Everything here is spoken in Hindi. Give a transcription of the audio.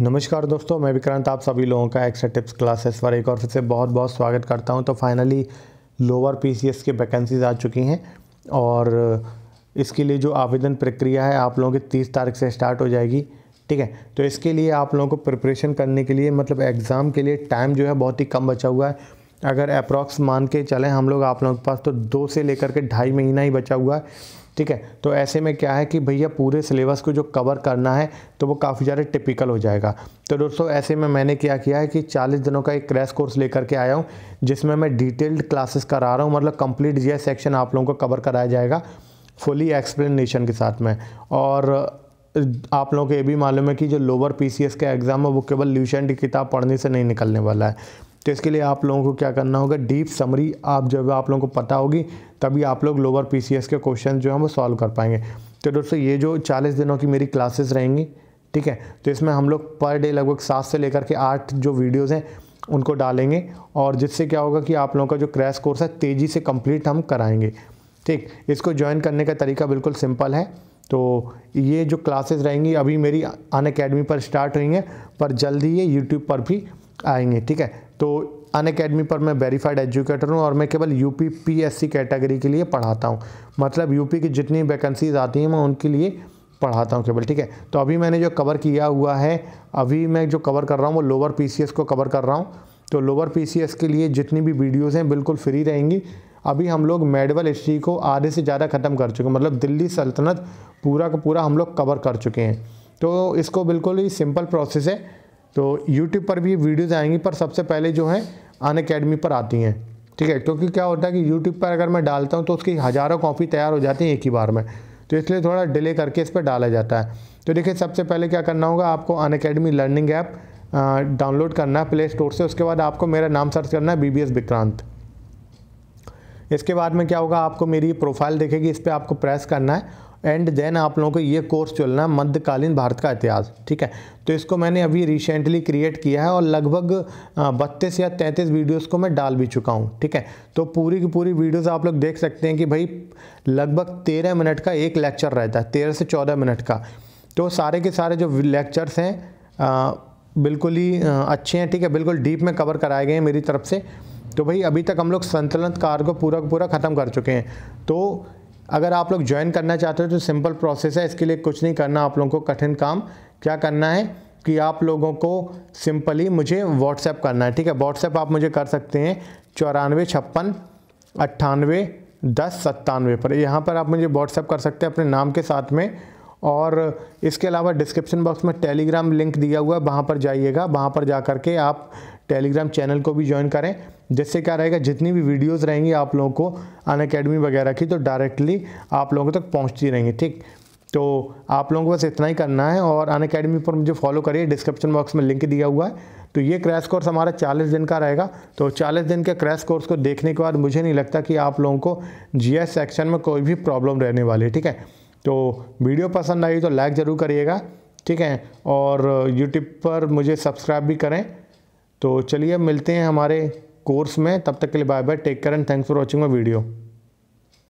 नमस्कार दोस्तों मैं विक्रांत आप सभी लोगों का एक्स्ट्रा टिप्स क्लासेस पर एक और फिर से बहुत बहुत स्वागत करता हूं तो फाइनली लोअर पीसीएस की वैकेंसीज आ चुकी हैं और इसके लिए जो आवेदन प्रक्रिया है आप लोगों की तीस तारीख से स्टार्ट हो जाएगी ठीक है तो इसके लिए आप लोगों को प्रिपरेशन करने के लिए मतलब एग्ज़ाम के लिए टाइम जो है बहुत ही कम बचा हुआ है अगर अप्रॉक्स मान के चलें हम लोग आप लोगों के पास तो दो से लेकर के ढाई महीना ही बचा हुआ है ठीक है तो ऐसे में क्या है कि भैया पूरे सिलेबस को जो कवर करना है तो वो काफ़ी ज़्यादा टिपिकल हो जाएगा तो दोस्तों ऐसे में मैंने क्या किया है कि 40 दिनों का एक क्रैश कोर्स लेकर के आया हूँ जिसमें मैं डिटेल्ड क्लासेस करा रहा हूँ मतलब कंप्लीट जी सेक्शन आप लोगों को कवर कराया जाएगा फुली एक्सप्लेनेशन के साथ में और आप लोगों को ये भी मालूम है कि जो लोअर पीसीएस का एग्ज़ाम है वो केवल ल्यूशन की किताब पढ़ने से नहीं निकलने वाला है तो इसके लिए आप लोगों को क्या करना होगा डीप समरी आप जब आप लोगों को पता होगी तभी आप लोग लोअर पी के क्वेश्चन जो हैं वो सॉल्व कर पाएंगे तो दोस्तों ये जो चालीस दिनों की मेरी क्लासेस रहेंगी ठीक है तो इसमें हम लोग पर डे लगभग सात से लेकर के आठ जो वीडियोज़ हैं उनको डालेंगे और जिससे क्या होगा कि आप लोगों का जो क्रैश कोर्स है तेज़ी से कंप्लीट हम कराएंगे ठीक इसको ज्वाइन करने का तरीका बिल्कुल सिंपल है तो ये जो क्लासेस रहेंगी अभी मेरी अन अकेडमी पर स्टार्ट हुई हैं पर जल्द ही ये यूट्यूब पर भी आएंगे ठीक है तो अन अकेडमी पर मैं वेरीफाइड एजुकेटर हूँ और मैं केवल एस सी कैटेगरी के लिए पढ़ाता हूँ मतलब यूपी की जितनी वैकेंसीज आती हैं मैं उनके लिए पढ़ाता हूँ केवल ठीक है तो अभी मैंने जो कवर किया हुआ है अभी मैं जो कवर कर रहा हूँ वो लोअर एस को कवर कर रहा हूँ तो लोअर एस के लिए जितनी भी वीडियोज़ हैं बिल्कुल फ्री रहेंगी अभी हम लोग मेडिवल हिस्ट्री को आधे से ज़्यादा ख़त्म कर चुके हैं मतलब दिल्ली सल्तनत पूरा का पूरा हम लोग कवर कर चुके हैं तो इसको बिल्कुल ही सिंपल प्रोसेस है तो यूट्यूब पर भी वीडियोज़ आएंगी पर सबसे पहले जो है अन अकेडमी पर आती हैं ठीक है क्योंकि क्या होता है कि यूट्यूब पर अगर मैं डालता हूँ तो उसकी हज़ारों कॉपी तैयार हो जाती हैं एक ही बार में तो इसलिए थोड़ा डिले करके इस पर डाला जाता है तो देखिए सबसे पहले क्या करना होगा आपको Unacademy learning app download करना है प्ले स्टोर से उसके बाद आपको मेरा नाम सर्च करना है बी बी एस विक्रांत इसके बाद में क्या होगा आपको मेरी प्रोफाइल देखेगी इस पर आपको प्रेस करना है एंड देन आप लोगों को ये कोर्स चलना है मध्यकालीन भारत का इतिहास ठीक है तो इसको मैंने अभी रिसेंटली क्रिएट किया है और लगभग बत्तीस या तैंतीस वीडियोस को मैं डाल भी चुका हूँ ठीक है तो पूरी की पूरी वीडियोस आप लोग देख सकते हैं कि भाई लगभग तेरह मिनट का एक लेक्चर रहता है तेरह से चौदह मिनट का तो सारे के सारे जो लेक्चर्स हैं बिल्कुल ही अच्छे हैं ठीक है बिल्कुल डीप में कवर कराए गए हैं मेरी तरफ से तो भाई अभी तक हम लोग संतुलन कार्य को पूरा पूरा ख़त्म कर चुके हैं तो अगर आप लोग ज्वाइन करना चाहते हो तो सिंपल प्रोसेस है इसके लिए कुछ नहीं करना आप लोगों को कठिन काम क्या करना है कि आप लोगों को सिंपली मुझे व्हाट्सएप करना है ठीक है व्हाट्सएप आप मुझे कर सकते हैं चौरानवे छप्पन अट्ठानवे दस सत्तानवे पर यहाँ पर आप मुझे व्हाट्सएप कर सकते हैं अपने नाम के साथ में और इसके अलावा डिस्क्रिप्शन बॉक्स में टेलीग्राम लिंक दिया हुआ है वहाँ पर जाइएगा वहाँ पर जा कर के आप टेलीग्राम चैनल को भी ज्वाइन करें जिससे क्या रहेगा जितनी भी वीडियोस रहेंगी आप लोगों को अन अकेडमी वगैरह की तो डायरेक्टली आप लोगों तक पहुंचती रहेंगी ठीक तो आप लोगों को बस इतना ही करना है और अन अकेडमी पर मुझे फॉलो करिए डिस्क्रिप्शन बॉक्स में लिंक दिया हुआ है तो ये क्रैश कोर्स हमारा चालीस दिन का रहेगा तो चालीस दिन के क्रैश कोर्स को देखने के बाद मुझे नहीं लगता कि आप लोगों को जी सेक्शन में कोई भी प्रॉब्लम रहने वाली है ठीक है तो वीडियो पसंद आई तो लाइक ज़रूर करिएगा ठीक है और यूट्यूब पर मुझे सब्सक्राइब भी करें तो चलिए मिलते हैं हमारे कोर्स में तब तक के लिए bye bye take care and thanks for watching my video